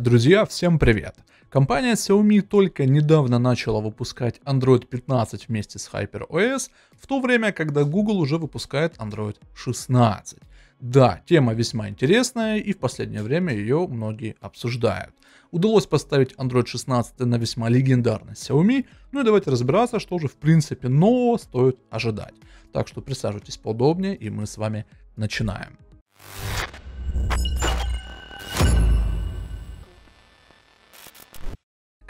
Друзья, всем привет! Компания Xiaomi только недавно начала выпускать Android 15 вместе с HyperOS, в то время, когда Google уже выпускает Android 16. Да, тема весьма интересная и в последнее время ее многие обсуждают. Удалось поставить Android 16 на весьма легендарный Xiaomi, ну и давайте разбираться, что же в принципе нового стоит ожидать. Так что присаживайтесь поудобнее и мы с вами начинаем.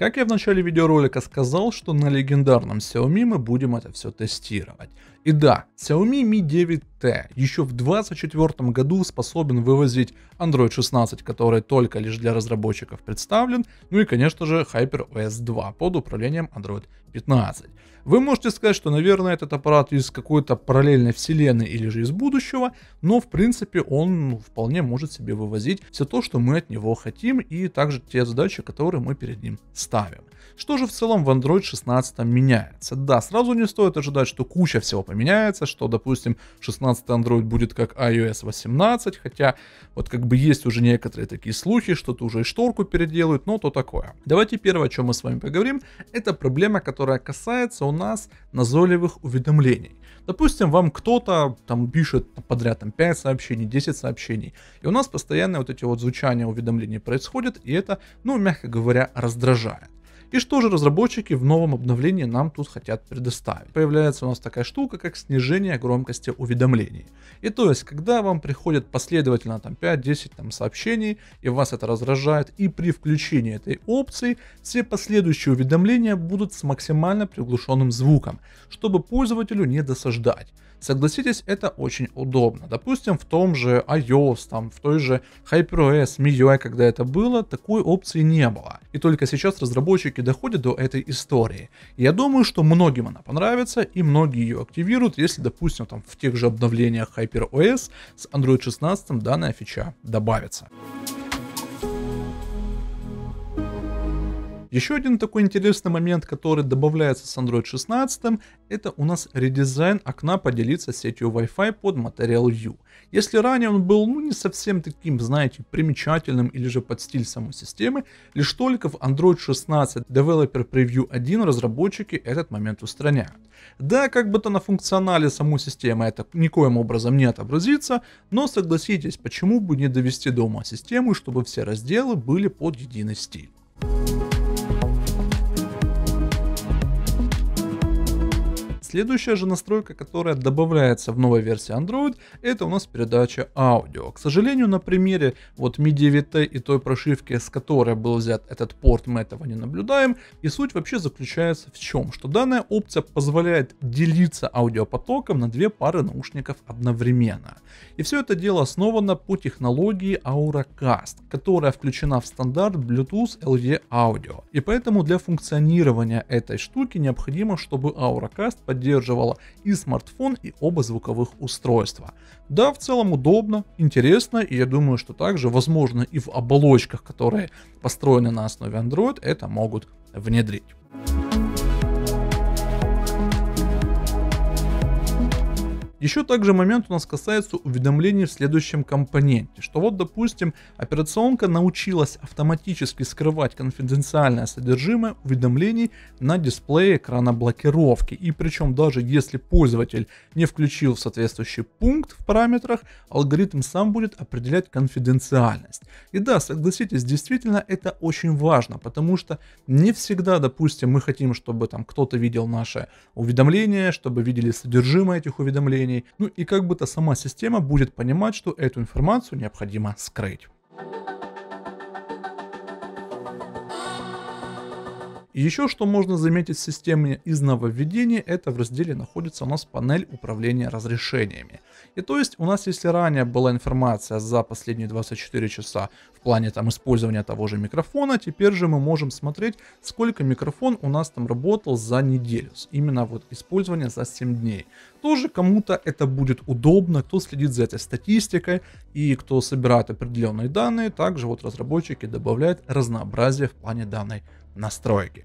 Как я в начале видеоролика сказал, что на легендарном Xiaomi мы будем это все тестировать. И да, Xiaomi Mi 9T еще в 2024 году способен вывозить Android 16, который только лишь для разработчиков представлен, ну и, конечно же, HyperOS 2 под управлением Android 15. Вы можете сказать, что, наверное, этот аппарат из какой-то параллельной вселенной или же из будущего, но, в принципе, он вполне может себе вывозить все то, что мы от него хотим, и также те задачи, которые мы перед ним ставим. Что же в целом в Android 16 меняется? Да, сразу не стоит ожидать, что куча всего поменяется, что, допустим, 16 Android будет как iOS 18, хотя вот как бы есть уже некоторые такие слухи, что-то уже и шторку переделают, но то такое. Давайте первое, о чем мы с вами поговорим, это проблема, которая касается у нас назойливых уведомлений. Допустим, вам кто-то там пишет подряд там 5 сообщений, 10 сообщений, и у нас постоянно вот эти вот звучания уведомлений происходят, и это, ну, мягко говоря, раздражает. И что же разработчики в новом обновлении нам тут хотят предоставить? Появляется у нас такая штука, как снижение громкости уведомлений. И то есть, когда вам приходят последовательно там 5-10 там, сообщений, и вас это раздражает, и при включении этой опции все последующие уведомления будут с максимально приглушенным звуком, чтобы пользователю не досаждать. Согласитесь, это очень удобно. Допустим, в том же iOS, там, в той же HyperOS, MIUI, когда это было, такой опции не было. И только сейчас разработчики доходят до этой истории. Я думаю, что многим она понравится, и многие ее активируют, если, допустим, там, в тех же обновлениях HyperOS с Android 16 данная фича добавится. Еще один такой интересный момент, который добавляется с Android 16, это у нас редизайн окна поделиться сетью Wi-Fi под Material U. Если ранее он был ну не совсем таким, знаете, примечательным или же под стиль самой системы, лишь только в Android 16 Developer Preview 1 разработчики этот момент устраняют. Да, как бы то на функционале самой системы это никоим образом не отобразится, но согласитесь, почему бы не довести до ума систему, чтобы все разделы были под единый стиль. Следующая же настройка, которая добавляется в новой версии Android, это у нас передача аудио. К сожалению, на примере вот Mi 9T и той прошивки, с которой был взят этот порт, мы этого не наблюдаем. И суть вообще заключается в чем? Что данная опция позволяет делиться аудиопотоком на две пары наушников одновременно. И все это дело основано по технологии AuraCast, которая включена в стандарт Bluetooth LE Audio. И поэтому для функционирования этой штуки необходимо, чтобы AuraCast поддерживал поддерживала и смартфон, и оба звуковых устройства. Да, в целом удобно, интересно, и я думаю, что также, возможно, и в оболочках, которые построены на основе Android, это могут внедрить. Еще также момент у нас касается уведомлений в следующем компоненте, что вот допустим операционка научилась автоматически скрывать конфиденциальное содержимое уведомлений на дисплее экрана блокировки и причем даже если пользователь не включил соответствующий пункт в параметрах, алгоритм сам будет определять конфиденциальность. И да, согласитесь, действительно это очень важно, потому что не всегда, допустим, мы хотим, чтобы там кто-то видел наши уведомления, чтобы видели содержимое этих уведомлений, приложений, ну и как бы то сама система будет понимать, что эту информацию необходимо скрыть. Еще что можно заметить в системе из нововведений, это в разделе находится у нас панель управления разрешениями. И то есть у нас, если ранее была информация за последние 24 часа в плане там использования того же микрофона, теперь же мы можем смотреть, сколько микрофон у нас там работал за неделю. Именно вот использование за 7 дней. Тоже кому-то это будет удобно, кто следит за этой статистикой и кто собирает определенные данные, также вот разработчики добавляют разнообразие в плане данной настройки.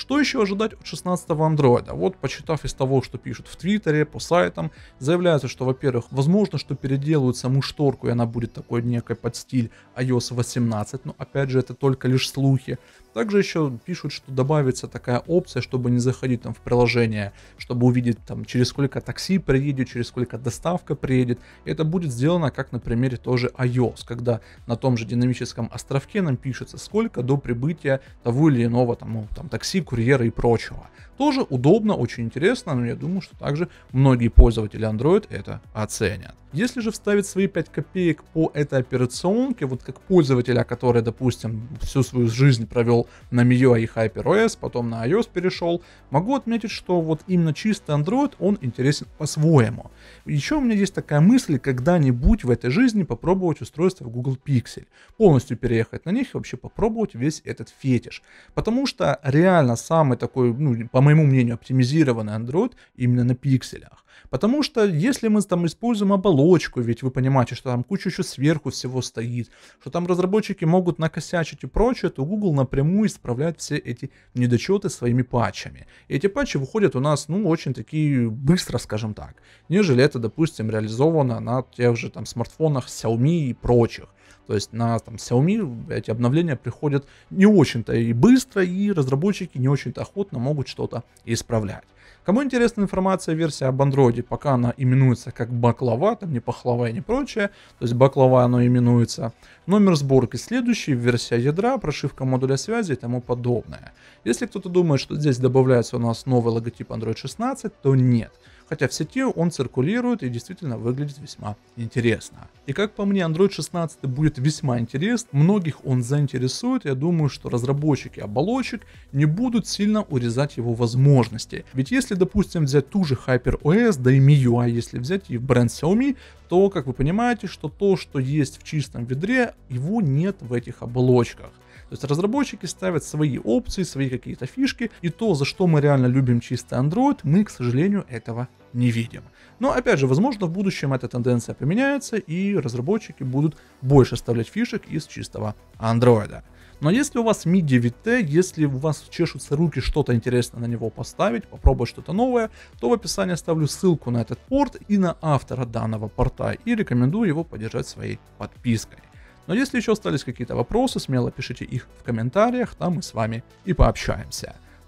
Что еще ожидать от 16 андроида? Вот, почитав из того, что пишут в Твиттере, по сайтам, заявляется, что, во-первых, возможно, что переделают саму шторку, и она будет такой некой под стиль iOS 18, но опять же, это только лишь слухи. Также еще пишут, что добавится такая опция, чтобы не заходить там в приложение, чтобы увидеть там через сколько такси приедет, через сколько доставка приедет. И это будет сделано как на примере тоже iOS, когда на том же динамическом островке нам пишется сколько до прибытия того или иного там, ну, там такси, курьера и прочего. Тоже удобно, очень интересно, но я думаю, что также многие пользователи Android это оценят. Если же вставить свои 5 копеек по этой операционке, вот как пользователя, который, допустим, всю свою жизнь провел на MIUI и HyperOS, потом на iOS перешел, могу отметить, что вот именно чистый Android, он интересен по-своему. Еще у меня есть такая мысль, когда-нибудь в этой жизни попробовать устройство Google Pixel, полностью переехать на них и вообще попробовать весь этот фетиш. Потому что реально самый такой, ну, по моему мнению, оптимизированный Android именно на пикселях. Потому что если мы там используем оболочку, ведь вы понимаете, что там куча еще сверху всего стоит, что там разработчики могут накосячить и прочее, то Google напрямую исправляет все эти недочеты своими патчами. И эти патчи выходят у нас, ну, очень такие быстро, скажем так, нежели это, допустим, реализовано на тех же там смартфонах Xiaomi и прочих. То есть на там, Xiaomi эти обновления приходят не очень-то и быстро, и разработчики не очень-то охотно могут что-то исправлять. Кому интересна информация, версия об андроиде, пока она именуется как баклава, там не пахлава и не прочее, то есть баклава она именуется. Номер сборки следующий, версия ядра, прошивка модуля связи и тому подобное. Если кто-то думает, что здесь добавляется у нас новый логотип Android 16, то нет хотя в сети он циркулирует и действительно выглядит весьма интересно. И как по мне, Android 16 будет весьма интерес, многих он заинтересует, я думаю, что разработчики оболочек не будут сильно урезать его возможности. Ведь если, допустим, взять ту же HyperOS, да и MIUI, если взять и бренд Xiaomi, то, как вы понимаете, что то, что есть в чистом ведре, его нет в этих оболочках. То есть разработчики ставят свои опции, свои какие-то фишки, и то, за что мы реально любим чистый Android, мы, к сожалению, этого не видим. Но опять же, возможно, в будущем эта тенденция поменяется и разработчики будут больше вставлять фишек из чистого андроида. Но если у вас MIDI VT, если у вас чешутся руки что-то интересное на него поставить, попробовать что-то новое, то в описании оставлю ссылку на этот порт и на автора данного порта и рекомендую его поддержать своей подпиской. Но если еще остались какие-то вопросы, смело пишите их в комментариях, там мы с вами и пообщаемся.